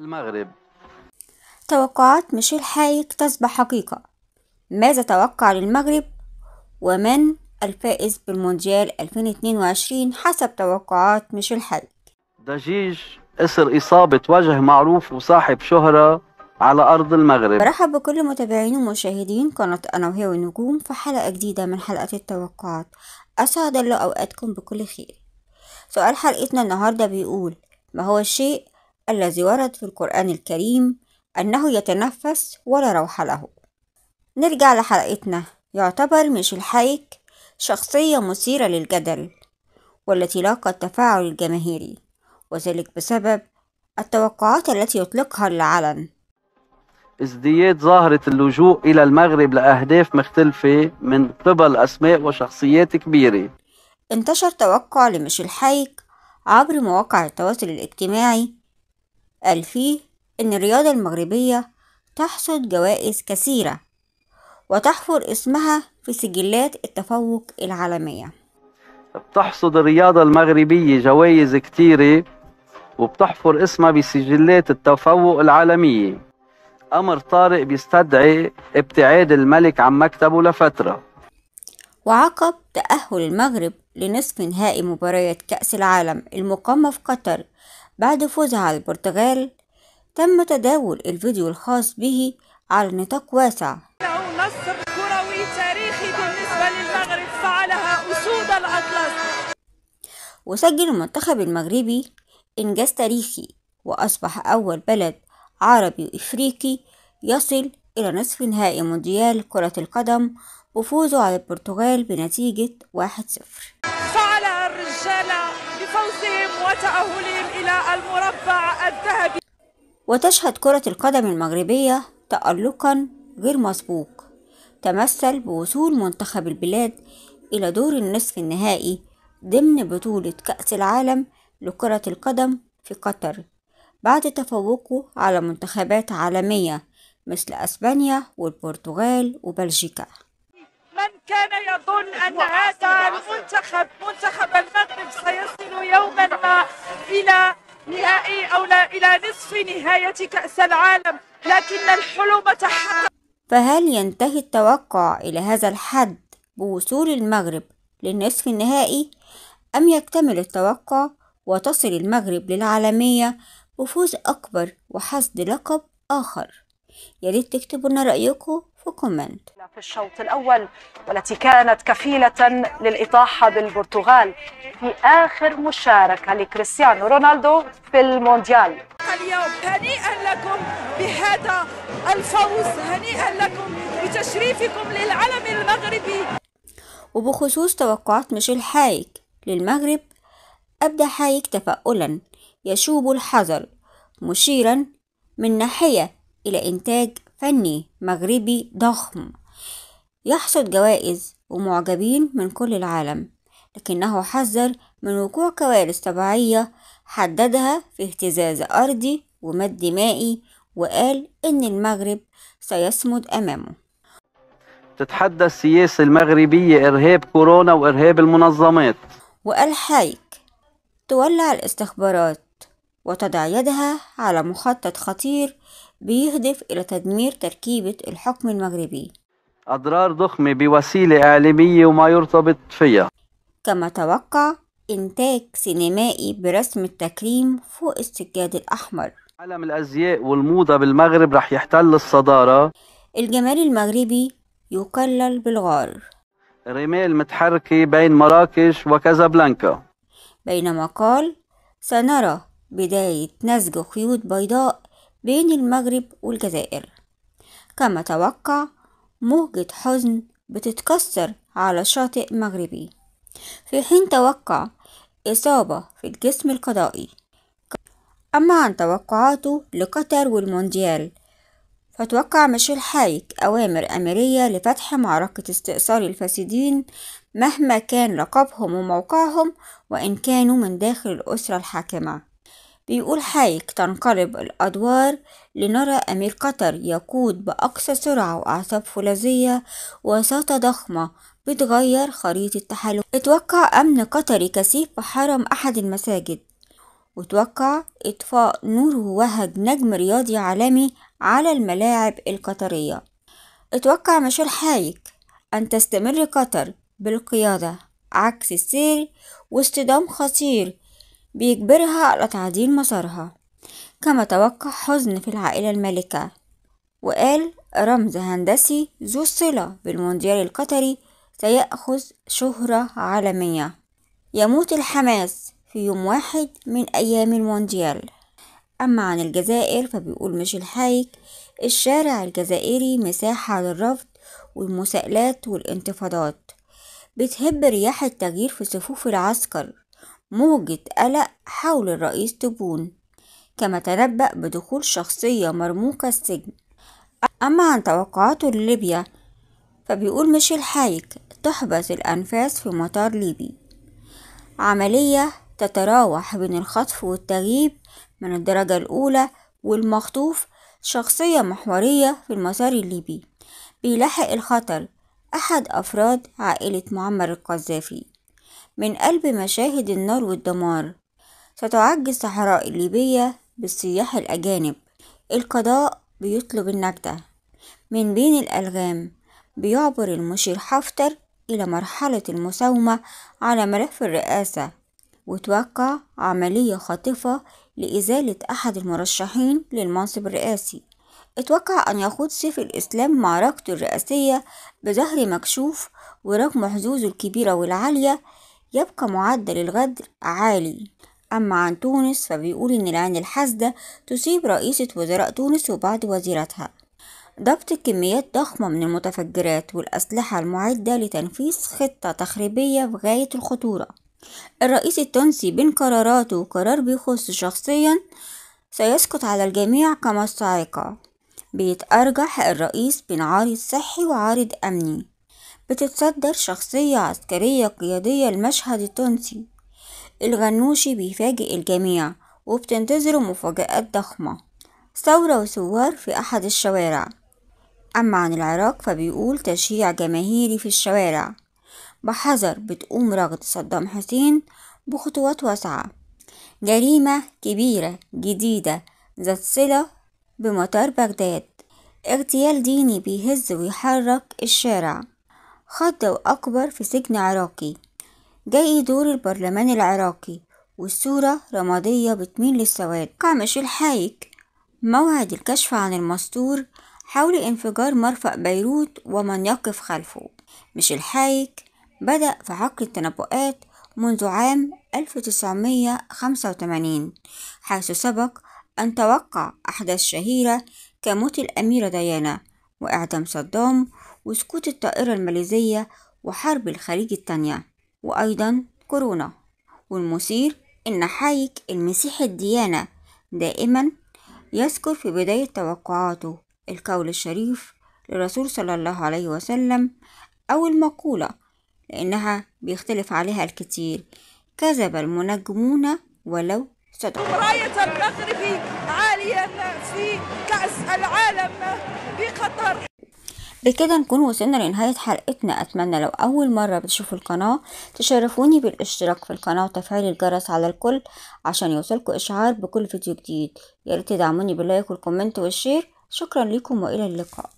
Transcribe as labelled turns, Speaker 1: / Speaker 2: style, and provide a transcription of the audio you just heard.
Speaker 1: المغرب
Speaker 2: توقعات ميشيل حايك تصبح حقيقة ماذا توقع للمغرب ومن الفائز بالمونديال 2022 حسب توقعات ميشيل حايك
Speaker 1: ضجيج إثر إصابة وجه معروف وصاحب شهرة على أرض المغرب برحب
Speaker 2: بكل متابعين ومشاهدين قناة أنا وهي والنجوم في حلقة جديدة من حلقة التوقعات أسعد الله أوقاتكم بكل خير سؤال حلقتنا النهاردة بيقول ما هو الشيء الذي ورد في القرآن الكريم أنه يتنفس ولا روح له نرجع لحلقتنا يعتبر ميشيل الحيك شخصية مثيرة للجدل والتي لاقت تفاعل الجماهيري وذلك بسبب التوقعات التي يطلقها العلن
Speaker 1: ازدياد ظاهرة اللجوء إلى المغرب لأهداف مختلفة من قبل أسماء وشخصيات كبيرة
Speaker 2: انتشر توقع لمش الحيك عبر مواقع التواصل الاجتماعي قال فيه إن الرياضة المغربية تحصد جوائز كثيرة وتحفر اسمها في سجلات التفوق العالمية
Speaker 1: بتحصد الرياضة المغربية جوائز كتيرة وبتحفر اسمها بسجلات التفوق العالمية أمر طارق بيستدعي ابتعاد الملك عن مكتبه لفترة
Speaker 2: وعقب تأهل المغرب لنصف نهائي مباريات كأس العالم المقامة في قطر بعد فوزها على البرتغال تم تداول الفيديو الخاص به على نطاق واسع له
Speaker 3: نصب كروي تاريخي بالنسبة للمغرب فعلها أسود الأطلس
Speaker 2: وسجل المنتخب المغربي إنجاز تاريخي وأصبح أول بلد عربي إفريقي يصل إلى نصف نهائي مونديال كرة القدم وفوزه على البرتغال بنتيجة 1-0
Speaker 3: فعلها الرجال فوزهم وتأهلهم إلى المربع الذهبي
Speaker 2: وتشهد كرة القدم المغربية تألقا غير مسبوق تمثل بوصول منتخب البلاد إلى دور النصف النهائي ضمن بطولة كأس العالم لكرة القدم في قطر بعد تفوقه على منتخبات عالمية مثل أسبانيا والبرتغال وبلجيكا
Speaker 3: كان يظن أن هذا المنتخب منتخب المغرب سيصل يوما ما إلى نهائي أو لا إلى نصف نهاية كأس العالم لكن الحلم تحقق
Speaker 2: فهل ينتهي التوقع إلى هذا الحد بوصول المغرب للنصف النهائي أم يكتمل التوقع وتصل المغرب للعالمية بفوز أكبر وحصد لقب آخر؟ يا ريت تكتبوا لنا رايكم في كومنت
Speaker 3: في الشوط الاول والتي كانت كفيله للاطاحه بالبرتغال في اخر مشاركه لكريستيانو رونالدو في المونديال اليوم هنيئا لكم بهذا الفوز هنيئا لكم بتشريفكم للعلم المغربي
Speaker 2: وبخصوص توقعات ميشيل حايك للمغرب أبدى حايك تفاؤلا يشوب الحذر مشيرا من ناحية إلى إنتاج فني مغربي ضخم يحصد جوائز ومعجبين من كل العالم لكنه حذر من وقوع كوارث طبيعية حددها في اهتزاز أرضي ومد مائي وقال إن المغرب سيصمد أمامه
Speaker 1: تتحدى السياسة المغربية إرهاب كورونا وإرهاب المنظمات
Speaker 2: وقال حايك تولع الاستخبارات وتضع يدها على مخطط خطير بيهدف إلى تدمير تركيبة الحكم المغربي
Speaker 1: أضرار ضخمة بوسيلة إعلامية وما يرتبط فيها
Speaker 2: كما توقع إنتاج سينمائي برسم التكريم فوق السجاد الأحمر عالم
Speaker 1: الأزياء والموضة بالمغرب رح يحتل الصدارة
Speaker 2: الجمال المغربي يقلل بالغار
Speaker 1: رمال متحركة بين مراكش وكازابلانكا
Speaker 2: بينما قال سنرى بداية نسج خيوط بيضاء بين المغرب والجزائر كما توقع موجة حزن بتتكسر على شاطئ مغربي في حين توقع إصابة في الجسم القضائي أما عن توقعاته لقطر والمونديال فتوقع ميشيل حايك أوامر أميرية لفتح معركة استئصال الفاسدين مهما كان لقبهم وموقعهم وإن كانوا من داخل الأسرة الحاكمة بيقول حايك تنقلب الأدوار لنرى أمير قطر يقود بأقصى سرعة وأعصاب فولاذية وساطة ضخمة بتغير خريطة تحالف اتوقع أمن قطري كثيف في حرم أحد المساجد وتوقع إطفاء نور وهج نجم رياضي عالمي على الملاعب القطرية اتوقع مشير حايك أن تستمر قطر بالقيادة عكس السير واصطدام خطير بيجبرها على تعديل مسارها كما توقع حزن في العائلة المالكة وقال رمز هندسي ذو الصلة بالمونديال القطري سيأخذ شهرة عالمية يموت الحماس في يوم واحد من أيام المونديال أما عن الجزائر فبيقول مش الحايك الشارع الجزائري مساحة للرفض والمساءلات والانتفاضات بتهب رياح التغيير في صفوف العسكر موجة قلق حول الرئيس تبون كما تنبأ بدخول شخصية مرموقة السجن أما عن توقعاته لليبيا فبيقول مش الحايك تحبس الأنفاس في مطار ليبي عملية تتراوح بين الخطف والتغييب من الدرجة الأولى والمخطوف شخصية محورية في المسار الليبي بيلاحق الخطر أحد أفراد عائلة معمر القذافي من قلب مشاهد النار والدمار ستعج الصحراء الليبية بالسياح الأجانب القضاء بيطلب النجدة من بين الألغام بيعبر المشير حفتر إلى مرحلة المساومة على ملف الرئاسة وتوقع عملية خاطفة لإزالة أحد المرشحين للمنصب الرئاسي اتوقع أن يخوض سيف الإسلام معركته الرئاسية بظهر مكشوف ورغم حظوظه الكبيرة والعالية يبقى معدل الغدر عالي أما عن تونس فبيقول إن العين الحاسدة تصيب رئيسة وزراء تونس وبعض وزيرتها ضبط كميات ضخمة من المتفجرات والأسلحة المعدة لتنفيذ خطة تخريبية في غاية الخطورة الرئيس التونسي بين قراراته وقرار بيخص شخصيا سيسقط على الجميع كما الصاعقة بيتأرجح الرئيس بين عارض صحي وعارض أمني بتتصدر شخصية عسكرية قيادية المشهد التونسي الغنوشي بيفاجئ الجميع وبتنتظره مفاجآت ضخمة ثورة وثوار في أحد الشوارع أما عن العراق فبيقول تشييع جماهيري في الشوارع بحذر بتقوم رغد صدام حسين بخطوات واسعة جريمة كبيرة جديدة ذات صلة بمطار بغداد اغتيال ديني بيهز ويحرك الشارع خط أكبر في سجن عراقي جاي دور البرلمان العراقي والصورة رمادية بتميل للسواد وقع الحايك موعد الكشف عن المستور حول انفجار مرفأ بيروت ومن يقف خلفه مش الحايك بدأ في حقل التنبؤات منذ عام 1985 حيث سبق أن توقع أحداث شهيرة كموت الأميرة ديانا وإعدام صدام وسقوط الطائرة الماليزية وحرب الخليج التانية وأيضا كورونا والمثير إن حايك المسيح الديانة دائما يذكر في بداية توقعاته القول الشريف للرسول صلى الله عليه وسلم أو المقولة لأنها بيختلف عليها الكثير كذب المنجمون ولو صدقوا راية
Speaker 3: المغرب عالية في كأس العالم بقطر
Speaker 2: بكده نكون وصلنا لنهاية حلقتنا أتمنى لو أول مرة بتشوفوا القناة تشرفوني بالاشتراك في القناة وتفعيل الجرس على الكل عشان يوصلكوا إشعار بكل فيديو جديد ياريت تدعموني باللايك والكومنت والشير شكرا لكم وإلى اللقاء